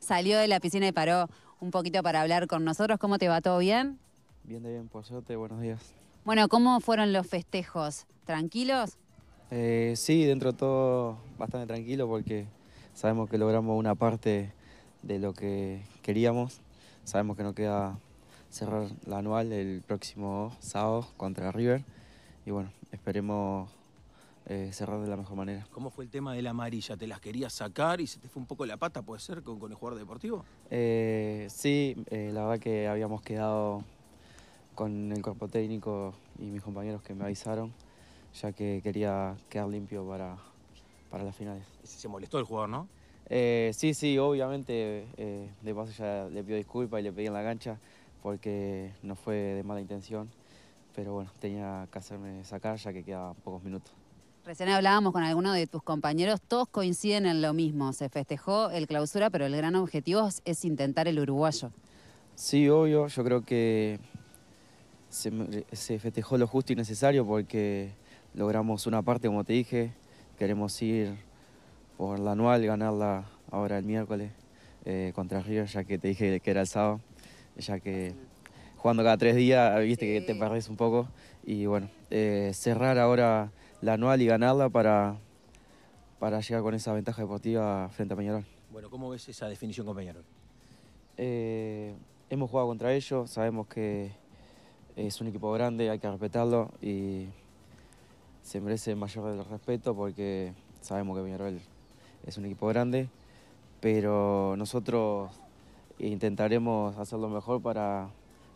salió de la piscina y paró un poquito para hablar con nosotros. ¿Cómo te va? ¿Todo bien? Bien, de bien, por suerte. Buenos días. Bueno, ¿cómo fueron los festejos? ¿Tranquilos? Eh, sí, dentro de todo bastante tranquilo porque sabemos que logramos una parte de lo que queríamos. Sabemos que nos queda cerrar la anual el próximo sábado contra River. Y bueno, esperemos eh, cerrar de la mejor manera. ¿Cómo fue el tema de la amarilla? ¿Te las querías sacar y se te fue un poco la pata, puede ser, con, con el jugador deportivo? Eh, sí, eh, la verdad que habíamos quedado con el cuerpo técnico y mis compañeros que me avisaron, ya que quería quedar limpio para, para las finales. Se molestó el jugador, ¿no? sí, sí, obviamente, de paso ya le pido disculpas y le pedí en la cancha porque no fue de mala intención, pero bueno, tenía que hacerme sacar ya que quedaban pocos minutos. Recién hablábamos con alguno de tus compañeros, todos coinciden en lo mismo. Se festejó el clausura, pero el gran objetivo es intentar el uruguayo. Sí, obvio. Yo creo que se, festejó lo justo y necesario porque logramos una parte, como te dije. Queremos ir por la anual, ganarla ahora el miércoles eh, contra River, ya que te dije que era el sábado, ya que jugando cada tres días, ah, viste que te perdés un poco. Y bueno, eh, cerrar ahora la anual y ganarla para, para llegar con esa ventaja deportiva frente a Peñarol. Bueno, ¿cómo ves esa definición con Peñarol? Eh, hemos jugado contra ellos, sabemos que es un equipo grande, hay que respetarlo y se merece mayor respeto porque sabemos que Peñarol es un equipo grande, pero nosotros intentaremos hacer lo mejor para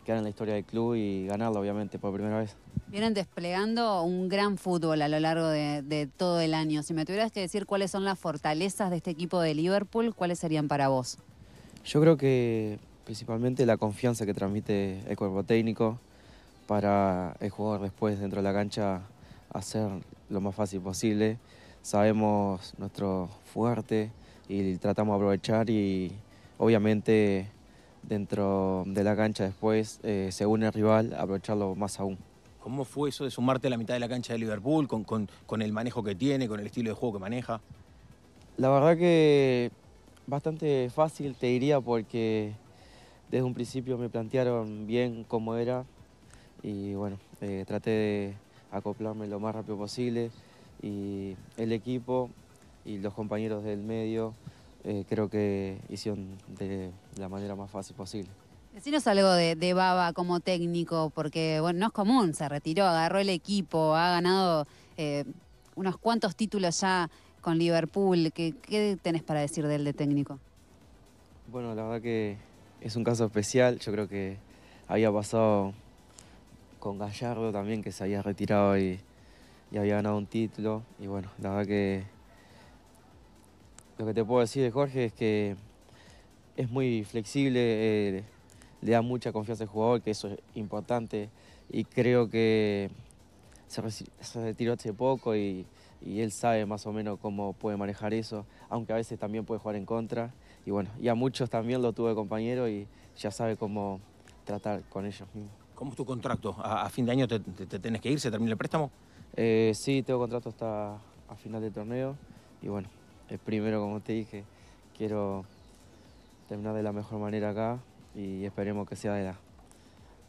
quedar en la historia del club y ganarlo, obviamente, por primera vez. Vienen desplegando un gran fútbol a lo largo de, de, todo el año. Si me tuvieras que decir cuáles son las fortalezas de este equipo de Liverpool, ¿cuáles serían para vos? Yo creo que principalmente la confianza que transmite el cuerpo técnico para el jugador después dentro de la cancha hacer lo más fácil posible. Sabemos nuestro fuerte y tratamos de aprovechar y obviamente dentro de la cancha después, eh, según el rival, aprovecharlo más aún. ¿Cómo fue eso de sumarte a la mitad de la cancha de Liverpool con, el manejo que tiene, con el estilo de juego que maneja? La verdad que bastante fácil, te diría, porque desde un principio me plantearon bien cómo era y bueno, eh, traté de acoplarme lo más rápido posible y el equipo y los compañeros del medio eh, creo que hicieron de la manera más fácil posible. Decinos algo de, de, Baba como técnico, porque bueno, no es común, se retiró, agarró el equipo, ha ganado eh, unos cuantos títulos ya con Liverpool. ¿Qué, tenés para decir de él de técnico? Bueno, la verdad que es un caso especial. Yo creo que había pasado con Gallardo también, que se había retirado y había ganado un título. Y bueno, la verdad que lo que te puedo decir de Jorge es que es muy flexible, eh, le da mucha confianza al jugador, que eso es importante. Y creo que se, retiró hace poco y, él sabe más o menos cómo puede manejar eso, aunque a veces también puede jugar en contra. Y bueno, y a muchos también lo tuve de compañero y ya sabe cómo tratar con ellos mismos. ¿Cómo es tu contrato? ¿A, fin de año te, te, tenés que ir? ¿Se termina el préstamo? Eh, sí, tengo contrato hasta a final de torneo y bueno, eh, primero, como te dije, quiero terminar de la mejor manera acá y esperemos que sea de la,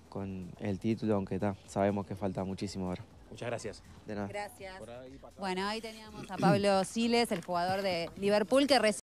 con el título, aunque sabemos que falta muchísimo ahora. Muchas gracias. De nada. Gracias. bueno, ahí teníamos a Pablo Siles, el jugador de Liverpool, que recién...